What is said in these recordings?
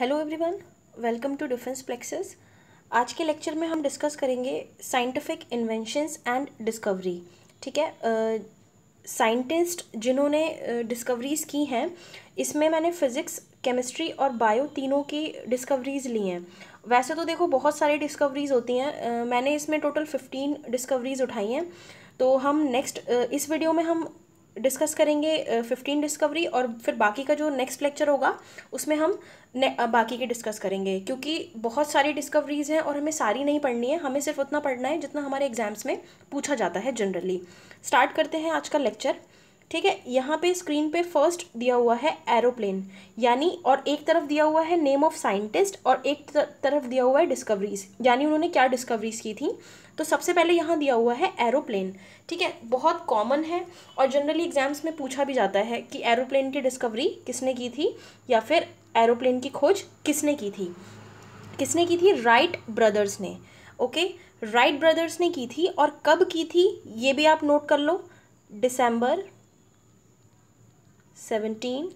hello everyone welcome to defence plexes आज के lecture में हम डिस्कस करेंगे साइंटिफिक इन्वेंशंस एंड डिस्कवरी ठीक है साइंटिस्ट जिन्होंने डिस्कवरीज़ की हैं इसमें मैंने फ़िज़िक्स केमिस्ट्री और बायो तीनों की डिस्कवरीज़ ली हैं वैसे तो देखो बहुत सारी डिस्कवरीज़ होती हैं मैंने इसमें टोटल फिफ्टीन डिस्कवरीज़ उठाई हैं तो हम नेक्स्ट इस वीडियो में हम डिस्कस करेंगे फिफ्टीन डिस्कवरी और फिर बाकी का जो नेक्स्ट लेक्चर होगा उसमें हम बाकी के डिस्कस करेंगे क्योंकि बहुत सारी डिस्कवरीज़ हैं और हमें सारी नहीं पढ़नी है हमें सिर्फ उतना पढ़ना है जितना हमारे एग्जाम्स में पूछा जाता है जनरली स्टार्ट करते हैं आज का लेक्चर ठीक है यहाँ पे स्क्रीन पे फर्स्ट दिया हुआ है एरोप्लेन यानी और एक तरफ दिया हुआ है नेम ऑफ साइंटिस्ट और एक तरफ दिया हुआ है डिस्कवरीज यानी उन्होंने क्या डिस्कवरीज की थी तो सबसे पहले यहाँ दिया हुआ है एरोप्लेन ठीक है बहुत कॉमन है और जनरली एग्जाम्स में पूछा भी जाता है कि एरोप्लेन की डिस्कवरी किसने की थी या फिर एरोप्लेन की खोज किसने की थी किसने की थी राइट ब्रदर्स ने ओके राइट ब्रदर्स ने की थी और कब की थी ये भी आप नोट कर लो December seventeen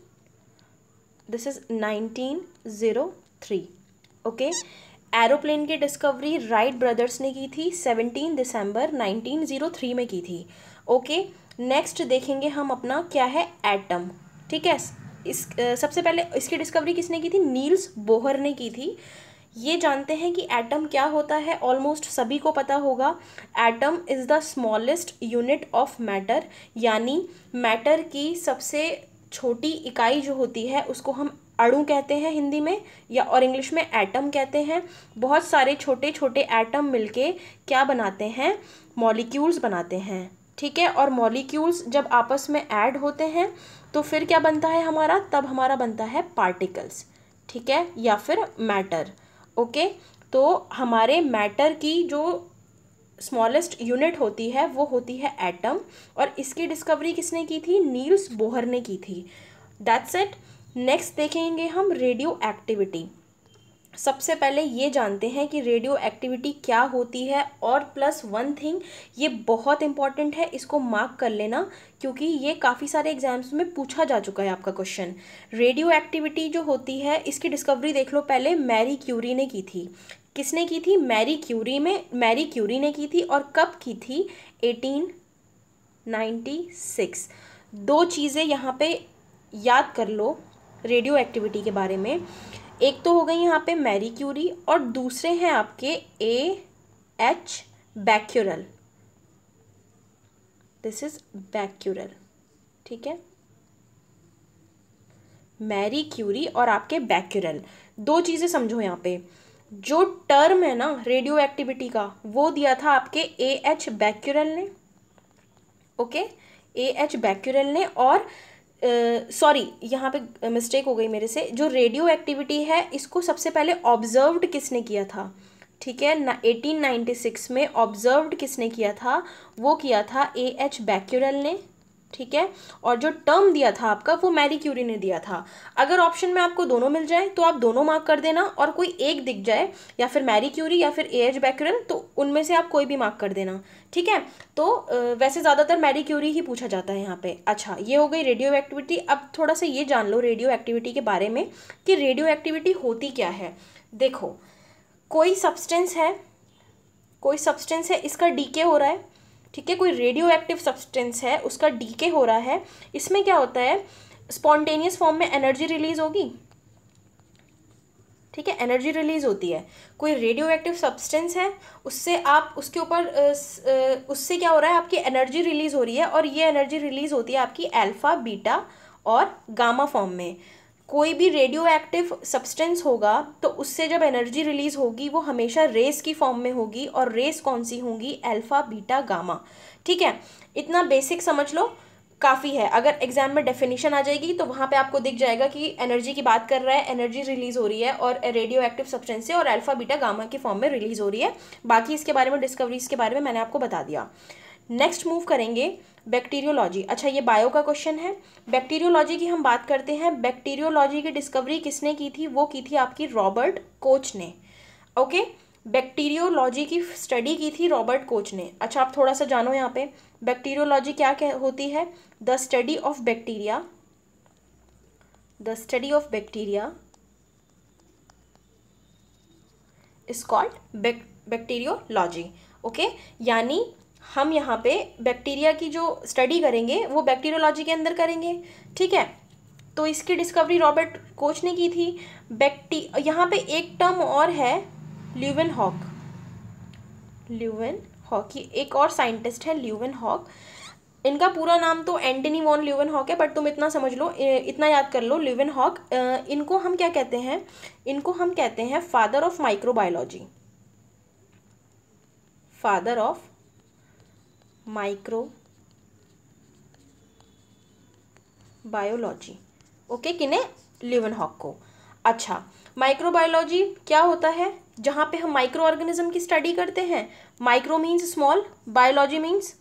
this is nineteen zero three okay aeroplane की डिस्कवरी राइट ब्रदर्स ने की थी seventeen December nineteen zero three में की थी ओके नेक्स्ट देखेंगे हम अपना क्या है एटम ठीक है इस सबसे पहले इसकी डिस्कवरी किसने की थी नील्स बोहर ने की थी ये जानते हैं कि एटम क्या होता है ऑलमोस्ट सभी को पता होगा atom is the smallest unit of matter यानी मैटर की सबसे छोटी इकाई जो होती है उसको हम अणु कहते हैं हिंदी में या और इंग्लिश में एटम कहते हैं बहुत सारे छोटे छोटे एटम मिलके क्या बनाते हैं मॉलिक्यूल्स बनाते हैं ठीक है और मॉलिक्यूल्स जब आपस में ऐड होते हैं तो फिर क्या बनता है हमारा तब हमारा बनता है पार्टिकल्स ठीक है या फिर मैटर ओके तो हमारे मैटर की जो स्मॉलेस्ट यूनिट होती है वो होती है एटम और इसकी डिस्कवरी किसने की थी नील्स बोहर ने की थी दैट्स इट नेक्स्ट देखेंगे हम रेडियो एक्टिविटी सबसे पहले ये जानते हैं कि रेडियो एक्टिविटी क्या होती है और प्लस वन थिंग ये बहुत इंपॉर्टेंट है इसको मार्क कर लेना क्योंकि ये काफ़ी सारे एग्जाम्स में पूछा जा चुका है आपका क्वेश्चन रेडियो एक्टिविटी जो होती है इसकी डिस्कवरी देख लो पहले मैरी क्यूरी ने की थी किसने की थी मैरी क्यूरी में मैरी क्यूरी ने की थी और कब की थी एटीन नाइन्टी सिक्स दो चीज़ें यहाँ पर याद कर लो रेडियो एक्टिविटी के बारे में एक तो हो गई यहाँ पे मैरी क्यूरी और दूसरे हैं आपके A H Becquerel this is Becquerel ठीक है मैरी क्यूरी और आपके बैक्यूरल दो चीज़ें समझो यहाँ पे जो टर्म है ना रेडियो एक्टिविटी का वो दिया था आपके ए एच बैक्यूरल ने ओके ए एच बैक्यूरल ने और सॉरी यहाँ पे मिस्टेक हो गई मेरे से जो रेडियो एक्टिविटी है इसको सबसे पहले ऑब्जर्व्ड किसने किया था ठीक है ना एटीन में ऑब्जर्व्ड किसने किया था वो किया था ए एच बैक्यूरल ने ठीक है और जो टर्म दिया था आपका वो मैरी क्यूरी ने दिया था अगर ऑप्शन में आपको दोनों मिल जाए तो आप दोनों मार्क कर देना और कोई एक दिख जाए या फिर मैरी क्यूरी या फिर ए एच तो उनमें से आप कोई भी मार्क कर देना ठीक है तो वैसे ज़्यादातर मैरी क्यूरी ही पूछा जाता है यहाँ पर अच्छा ये हो गई रेडियो एक्टिविटी अब थोड़ा सा ये जान लो रेडियो एक्टिविटी के बारे में कि रेडियो एक्टिविटी होती क्या है देखो कोई सब्सटेंस है कोई सब्सटेंस है इसका डीके हो रहा है ठीक है कोई रेडियो एक्टिव सब्सटेंस है उसका डीके हो रहा है इसमें क्या होता है स्पॉन्टेनियस फॉर्म में एनर्जी रिलीज होगी ठीक है एनर्जी रिलीज होती है कोई रेडियो एक्टिव सब्सटेंस है उससे आप उसके ऊपर उससे क्या हो रहा है आपकी एनर्जी रिलीज हो रही है और ये एनर्जी रिलीज होती है आपकी अल्फा बीटा और गामा फॉर्म में कोई भी रेडियो एक्टिव सब्सटेंस होगा तो उससे जब एनर्जी रिलीज होगी वो हमेशा रेस की फॉर्म में होगी और रेस कौन सी होंगी अल्फ़ा बीटा गामा ठीक है इतना बेसिक समझ लो काफ़ी है अगर एग्जाम में डेफिनेशन आ जाएगी तो वहाँ पे आपको दिख जाएगा कि एनर्जी की बात कर रहा है एनर्जी रिलीज हो रही है और रेडियो एक्टिव सब्सटेंस से और अल्फ़ा बीटा गामा के फॉर्म में रिलीज हो रही है बाकी इसके बारे में डिस्कवरीज के बारे में मैंने आपको बता दिया नेक्स्ट मूव करेंगे बैक्टीरियोलॉजी अच्छा ये बायो का क्वेश्चन है बैक्टीरियोलॉजी की हम बात करते हैं बैक्टीरियोलॉजी की डिस्कवरी किसने की थी वो की थी आपकी रॉबर्ट कोच ने ओके बैक्टीरियोलॉजी की स्टडी की थी रॉबर्ट कोच ने अच्छा आप थोड़ा सा जानो यहाँ पे बैक्टीरियोलॉजी क्या क्या होती है the study of bacteria the study of bacteria is called bacteriology okay यानी हम यहाँ पे बैक्टीरिया की जो स्टडी करेंगे वो बैक्टीरियोलॉजी के अंदर करेंगे ठीक है तो इसकी डिस्कवरी रॉबर्ट कोच ने की थी बैक्टी यहाँ पे एक टर्म और है ल्यूवन हॉक ल्यूवन हॉक ये एक और साइंटिस्ट है ल्यूवन हॉक इनका पूरा नाम तो एंटनी वॉन ल्यूवन हॉक है बट तुम इतना समझ लो इतना याद कर लो ल्यूवन हॉक इनको हम क्या कहते हैं इनको हम कहते हैं father of microbiology father of micro biology okay किने लिवन हॉक को अच्छा माइक्रोबायोलॉजी क्या होता है जहाँ पे हम माइक्रो ऑर्गेनिज्म की स्टडी करते हैं micro means small biology means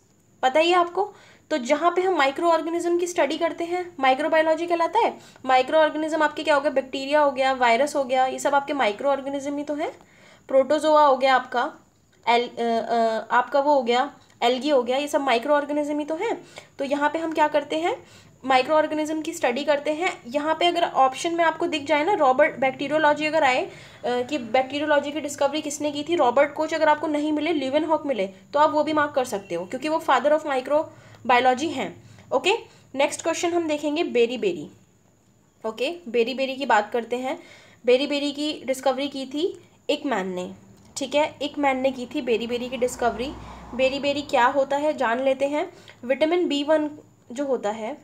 पता ही है आपको तो जहाँ पे हम माइक्रो ऑर्गेनिज्म की स्टडी करते हैं माइक्रोबायोलॉजी कहलाता है माइक्रो ऑर्गेनिज्म आपके क्या हो गया बैक्टीरिया हो गया वायरस हो गया ये सब आपके माइक्रो ऑर्गेनिज्म ही तो हैं प्रोटोजोआ हो गया आपका एल आ, आ, आपका वो हो गया एलगी हो गया ये सब माइक्रो ऑर्गेनिज्म ही तो हैं तो यहाँ पे हम क्या करते हैं माइक्रो ऑर्गेनिज्म की स्टडी करते हैं यहाँ पे अगर ऑप्शन में आपको दिख जाए ना रॉबर्ट बैक्टीरियोलॉजी अगर आए कि बैक्टीरियोलॉजी की डिस्कवरी किसने की थी रॉबर्ट कोच अगर आपको नहीं मिले लिवन हॉक मिले तो आप वो भी मार्क कर सकते हो क्योंकि वो फादर ऑफ माइक्रो बायोलॉजी हैं ओके नेक्स्ट क्वेश्चन हम देखेंगे beri beri okay beri beri की बात करते हैं बेरी बेरी की डिस्कवरी की थी एक मैन ने ठीक है एक मैन ने की थी बेरी बेरी की डिस्कवरी बेरी बेरी क्या होता है जान लेते हैं विटामिन बी वन जो होता है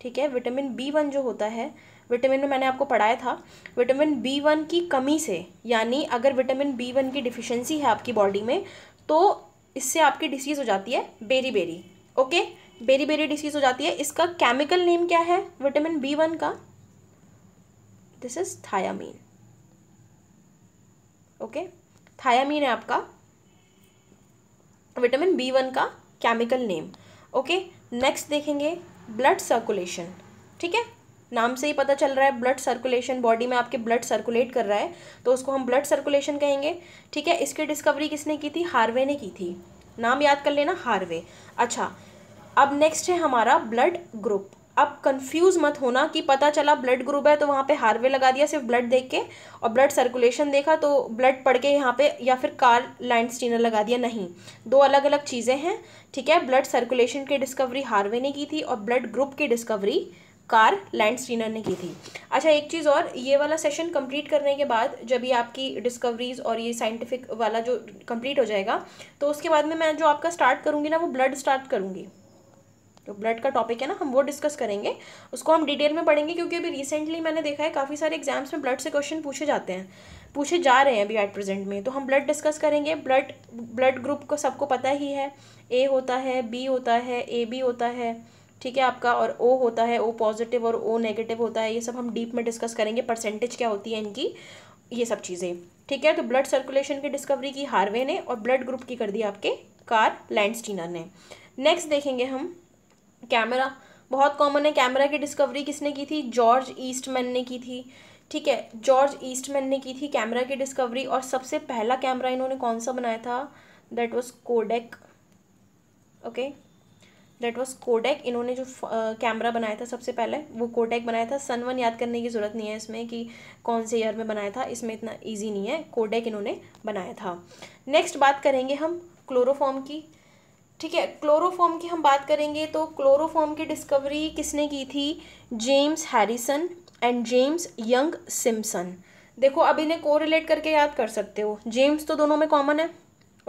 ठीक है विटामिन बी वन जो होता है विटामिन में मैंने आपको पढ़ाया था विटामिन बी वन की कमी से यानी अगर विटामिन बी वन की डिफिशेंसी है आपकी बॉडी में तो इससे आपकी डिसीज़ हो जाती है beri beri okay beri beri disease हो जाती है इसका केमिकल नेम क्या है विटामिन बी वन का this is thiamine okay thiamine है आपका विटामिन बी वन का केमिकल नेम ओके नेक्स्ट देखेंगे ब्लड सर्कुलेशन ठीक है नाम से ही पता चल रहा है ब्लड सर्कुलेशन बॉडी में आपके ब्लड सर्कुलेट कर रहा है तो उसको हम ब्लड सर्कुलेशन कहेंगे ठीक है इसकी डिस्कवरी किसने की थी हार्वे ने की थी नाम याद कर लेना हार्वे अच्छा अब नेक्स्ट है हमारा ब्लड ग्रुप अब कंफ्यूज मत होना कि पता चला ब्लड ग्रुप है तो वहाँ पे हार्वे लगा दिया सिर्फ ब्लड देख के और ब्लड सर्कुलेशन देखा तो ब्लड पड़ के यहाँ पे या फिर कार लैंड स्टीनर लगा दिया नहीं दो अलग अलग चीज़ें हैं ठीक है ब्लड सर्कुलेशन की डिस्कवरी हार्वे ने की थी और ब्लड ग्रुप की डिस्कवरी कार लैंड स्टीनर ने की थी अच्छा एक चीज़ और ये वाला सेशन कंप्लीट करने के बाद जब ये आपकी डिस्कवरीज और ये साइंटिफिक वाला जो कंप्लीट हो जाएगा तो उसके बाद में मैं जो आपका स्टार्ट करूँगी ना वो ब्लड स्टार्ट करूँगी जो तो ब्लड का टॉपिक है ना हम वो डिस्कस करेंगे उसको हम डिटेल में पढ़ेंगे क्योंकि अभी रिसेंटली मैंने देखा है काफ़ी सारे एग्जाम्स में ब्लड से क्वेश्चन पूछे जाते हैं पूछे जा रहे हैं अभी एट प्रेजेंट में तो हम ब्लड डिस्कस करेंगे ब्लड ब्लड ग्रुप को सबको पता ही है ए होता है बी होता है ए बी होता है ठीक है आपका और ओ होता है ओ पॉजिटिव और ओ नेगेटिव होता है ये सब हम डीप में डिस्कस करेंगे परसेंटेज क्या होती है इनकी ये सब चीज़ें ठीक है तो ब्लड सर्कुलेशन की डिस्कवरी की हार्वे ने और ब्लड ग्रुप की कर दी आपके कार लैंडस्टीनर ने नेक्स्ट देखेंगे हम कैमरा बहुत कॉमन है कैमरा की डिस्कवरी किसने की थी जॉर्ज ईस्टमैन ने की थी ठीक है जॉर्ज ईस्टमैन ने की थी कैमरा की डिस्कवरी और सबसे पहला कैमरा इन्होंने कौन सा बनाया था that was Kodak okay that was Kodak इन्होंने जो कैमरा uh, बनाया था सबसे पहले वो कोडेक बनाया था सन वन याद करने की ज़रूरत नहीं है इसमें कि कौन से ईयर में बनाया था इसमें इतना ईजी नहीं है कोडेक इन्होंने बनाया था नेक्स्ट बात करेंगे हम क्लोरोफॉर्म की ठीक है क्लोरोफॉर्म की हम बात करेंगे तो क्लोरोफॉर्म की डिस्कवरी किसने की थी James Harrison and James Young Simpson देखो अब इन्हें कोरिलेट करके याद कर सकते हो जेम्स तो दोनों में कॉमन है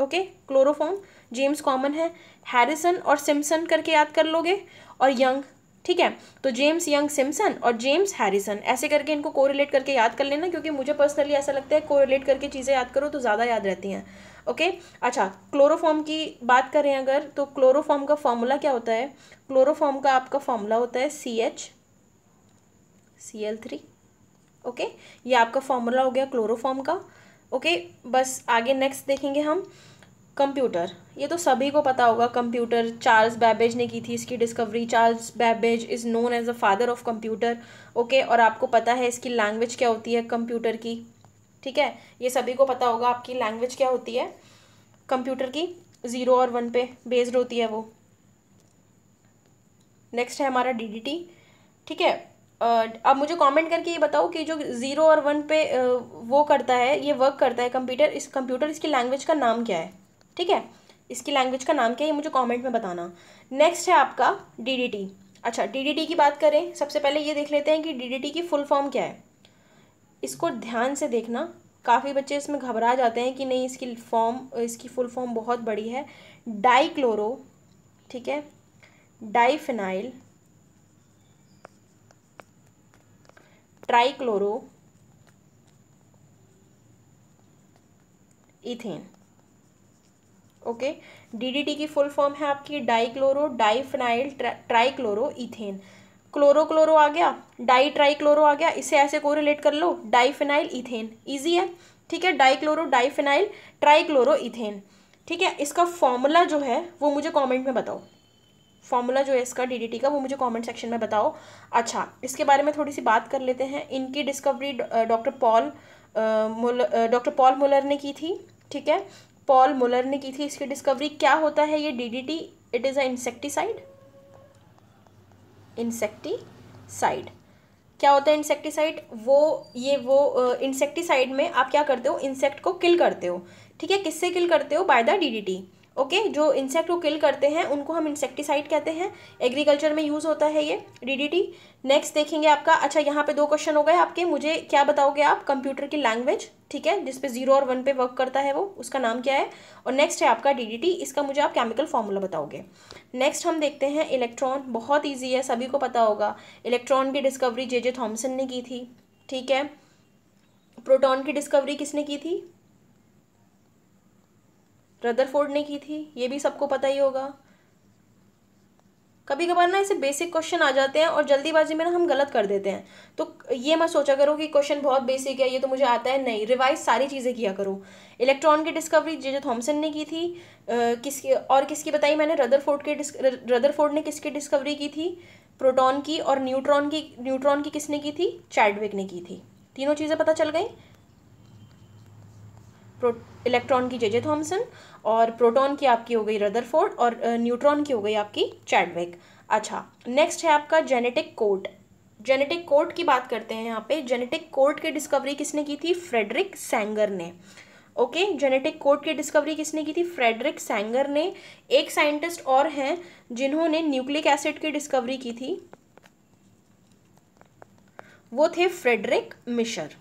ओके क्लोरोफॉर्म जेम्स कॉमन है हैरिसन और सिम्सन करके याद कर लोगे और यंग ठीक है तो जेम्स यंग सिम्सन और जेम्स हैरिसन ऐसे करके इनको कोरिलेट करके याद कर लेना क्योंकि मुझे पर्सनली ऐसा लगता है कोरिलेट करके चीज़ें याद करो तो ज़्यादा याद रहती हैं ओके अच्छा क्लोरोफॉर्म की बात करें अगर तो क्लोरोफॉर्म का फॉर्मूला क्या होता है क्लोरोफॉर्म का आपका फॉर्मूला होता है C H C L three okay ये आपका फॉर्मूला हो गया क्लोरोफॉर्म का ओके बस आगे नेक्स्ट देखेंगे हम कंप्यूटर ये तो सभी को पता होगा कंप्यूटर चार्ल्स बैबेज ने की थी इसकी discovery Charles Babbage is known as the father of computer okay और आपको पता है इसकी लैंग्वेज क्या होती है कंप्यूटर की ठीक है ये सभी को पता होगा आपकी लैंग्वेज क्या होती है कंप्यूटर की ज़ीरो और वन पे बेस्ड होती है वो नेक्स्ट है हमारा डी ठीक है अब मुझे कमेंट करके ये बताओ कि जो ज़ीरो और वन पे वो करता है ये वर्क करता है कंप्यूटर इस कंप्यूटर इसकी लैंग्वेज का नाम क्या है ठीक है इसकी लैंग्वेज का नाम क्या है ये मुझे कमेंट में बताना नेक्स्ट है आपका डीडीटी अच्छा डीडीटी की बात करें सबसे पहले ये देख लेते हैं कि डीडीटी की फुल फॉर्म क्या है इसको ध्यान से देखना काफ़ी बच्चे इसमें घबरा जाते हैं कि नहीं इसकी फॉर्म इसकी फुल फॉर्म बहुत बड़ी है डाइक्लोरो ठीक है diphenyl trichloro ethane okay DDT की फुल फॉर्म है आपकी dichloro diphenyl trichloro ethane chloro chloro आ गया डाई ट्राई क्लोरो आ गया इसे ऐसे को रिलेट कर लो डाईफिनाइल इथेन ईजी है ठीक है di chloro diphenyl tri chloro ethane ठीक है इसका फॉर्मूला जो है वो मुझे कमेंट में बताओ फॉर्मूला जो है इसका डीडीटी का वो मुझे कमेंट सेक्शन में बताओ अच्छा इसके बारे में थोड़ी सी बात कर लेते हैं इनकी discovery doctor Paul doctor Paul Muller ने की थी ठीक है पॉल मुलर ने की थी इसकी डिस्कवरी क्या होता है ये DDT it is a insecticide insecticide क्या होता है इंसेक्टीसाइड वो ये वो इंसेक्टीसाइड में आप क्या करते हो इंसेक्ट को किल करते हो ठीक है किससे किल करते हो बाय द डीडीटी ओके जो इंसेक्ट को किल करते हैं उनको हम इंसेक्टिसाइड कहते हैं एग्रीकल्चर में यूज़ होता है ये डीडीटी नेक्स्ट देखेंगे आपका अच्छा यहाँ पे दो क्वेश्चन हो गए आपके मुझे क्या बताओगे आप कंप्यूटर की लैंग्वेज ठीक है जिसपे जीरो और वन पे वर्क करता है वो उसका नाम क्या है और नेक्स्ट है आपका डी इसका मुझे आप केमिकल फॉर्मूला बताओगे नेक्स्ट हम देखते हैं इलेक्ट्रॉन बहुत ईजी है सभी को पता होगा इलेक्ट्रॉन की डिस्कवरी जे जे थॉम्सन ने की थी ठीक है प्रोटॉन की डिस्कवरी किसने की थी रदरफोर्ड ने की थी ये भी सबको पता ही होगा कभी कभार ना ऐसे बेसिक क्वेश्चन आ जाते हैं और जल्दीबाजी में ना हम गलत कर देते हैं तो ये मैं सोचा करो कि क्वेश्चन बहुत बेसिक है ये तो मुझे आता है नहीं रिवाइज सारी चीज़ें किया करो इलेक्ट्रॉन की डिस्कवरी जे जे थॉमसन ने की थी किसकी और किसकी बताई मैंने रदरफोर्ड के रदरफोर्ड ने किसकी डिस्कवरी की थी प्रोटोन की और न्यूट्रॉन की न्यूट्रॉन की किसने की थी चैडविक ने की थी तीनों चीज़ें पता चल गई इलेक्ट्रॉन की जेजे थॉम्सन और प्रोटॉन की आपकी हो गई रदरफोर्ड और न्यूट्रॉन की हो गई आपकी चैडविक अच्छा नेक्स्ट है आपका जेनेटिक कोड जेनेटिक कोड की बात करते हैं यहाँ पे जेनेटिक कोड की डिस्कवरी किसने की थी फ्रेडरिक सेंगर ने ओके जेनेटिक कोड की डिस्कवरी किसने की थी फ्रेडरिक सेंगर ने एक साइंटिस्ट और हैं जिन्होंने न्यूक्लिक एसिड की डिस्कवरी की थी वो थे फ्रेडरिक मिशर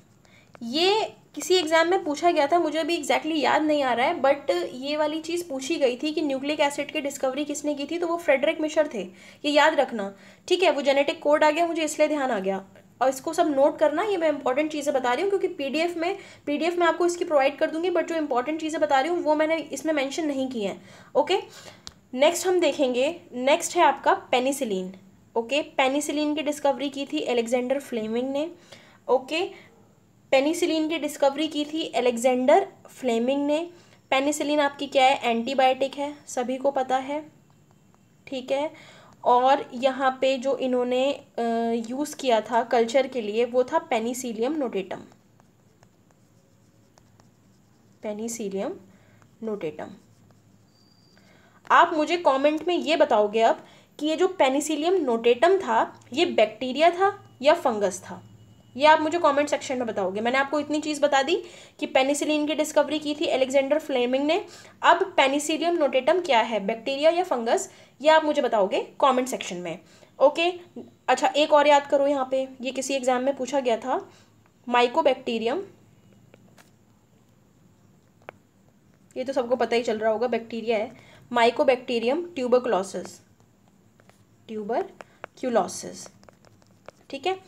ये किसी एग्ज़ाम में पूछा गया था मुझे अभी एग्जैक्टली exactly याद नहीं आ रहा है बट ये वाली चीज़ पूछी गई थी कि न्यूक्लिक एसिड की डिस्कवरी किसने की थी तो वो फ्रेडरिक मिशर थे ये याद रखना ठीक है वो जेनेटिक कोड आ गया मुझे इसलिए ध्यान आ गया और इसको सब नोट करना ये मैं इंपॉर्टेंट चीज़ें बता रही हूँ क्योंकि पी में पी में आपको इसकी प्रोवाइड कर दूंगी बट जो इंपॉर्टेंट चीज़ें बता रही हूँ वो मैंने इसमें मैंशन नहीं की हैं ओके नेक्स्ट हम देखेंगे नेक्स्ट है आपका पेनिसिलिन ओके पेनिसिलिन की डिस्कवरी की थी एलेक्जेंडर फ्लेमिंग ने ओके okay, पेनिसिलिन की डिस्कवरी की थी एलेक्जेंडर फ्लेमिंग ने पेनिसिलिन आपकी क्या है एंटीबायोटिक है सभी को पता है ठीक है और यहाँ पे जो इन्होंने यूज़ किया था कल्चर के लिए वो था पेनिसिलियम नोटेटम पेनिसिलियम नोटेटम आप मुझे कमेंट में ये बताओगे अब कि ये जो पेनिसिलियम नोटेटम था ये बैक्टीरिया था या फंगस था ये आप मुझे कमेंट सेक्शन में बताओगे मैंने आपको इतनी चीज़ बता दी कि पेनिसिलिन की डिस्कवरी की थी एलेक्जेंडर फ्लेमिंग ने अब पेनिसिलियम नोटेटम क्या है बैक्टीरिया या फंगस ये आप मुझे बताओगे कमेंट सेक्शन में ओके अच्छा एक और याद करो यहाँ पे ये किसी एग्जाम में पूछा गया था माइको ये तो सबको पता ही चल रहा होगा बैक्टीरिया है माइको बैक्टीरियम ट्यूबर क्यूलॉसिस ठीक है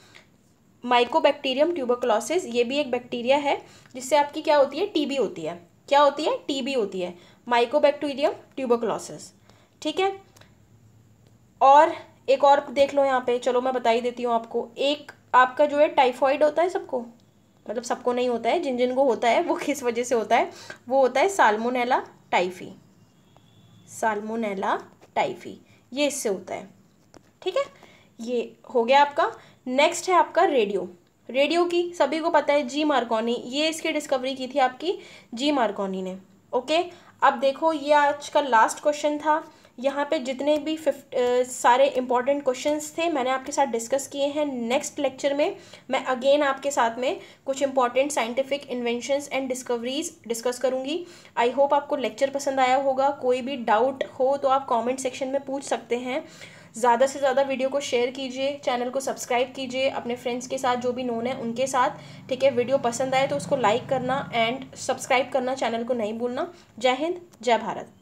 माइकोबैक्टीरियम ट्यूबरकुलोसिस ये भी एक बैक्टीरिया है जिससे आपकी क्या होती है टीबी होती है क्या होती है टीबी होती है माइकोबैक्टीरियम ट्यूबोक्लॉसिस ठीक है और एक और देख लो यहाँ पे चलो मैं बताई देती हूँ आपको एक आपका जो है टाइफॉइड होता है सबको मतलब सबको नहीं होता है जिन जिन को होता है वो किस वजह से होता है वो होता है साल्मोनेला टाइफी साल्मोनेला टाइफी ये इससे होता है ठीक है ये हो गया आपका नेक्स्ट है आपका रेडियो रेडियो की सभी को पता है जी मार्कोनी ये इसकी डिस्कवरी की थी आपकी जी मार्कोनी ने ओके अब देखो ये आज का लास्ट क्वेश्चन था यहाँ पे जितने भी फिफ्ट सारे इंपॉर्टेंट क्वेश्चंस थे मैंने आपके साथ डिस्कस किए हैं नेक्स्ट लेक्चर में मैं अगेन आपके साथ में कुछ important scientific inventions and discoveries discuss करूँगी आई होप आपको लेक्चर पसंद आया होगा कोई भी डाउट हो तो आप कमेंट सेक्शन में पूछ सकते हैं ज़्यादा से ज़्यादा वीडियो को शेयर कीजिए चैनल को सब्सक्राइब कीजिए अपने फ्रेंड्स के साथ जो भी नोन है उनके साथ ठीक है वीडियो पसंद आए तो उसको लाइक करना एंड सब्सक्राइब करना चैनल को नहीं भूलना जय हिंद जय भारत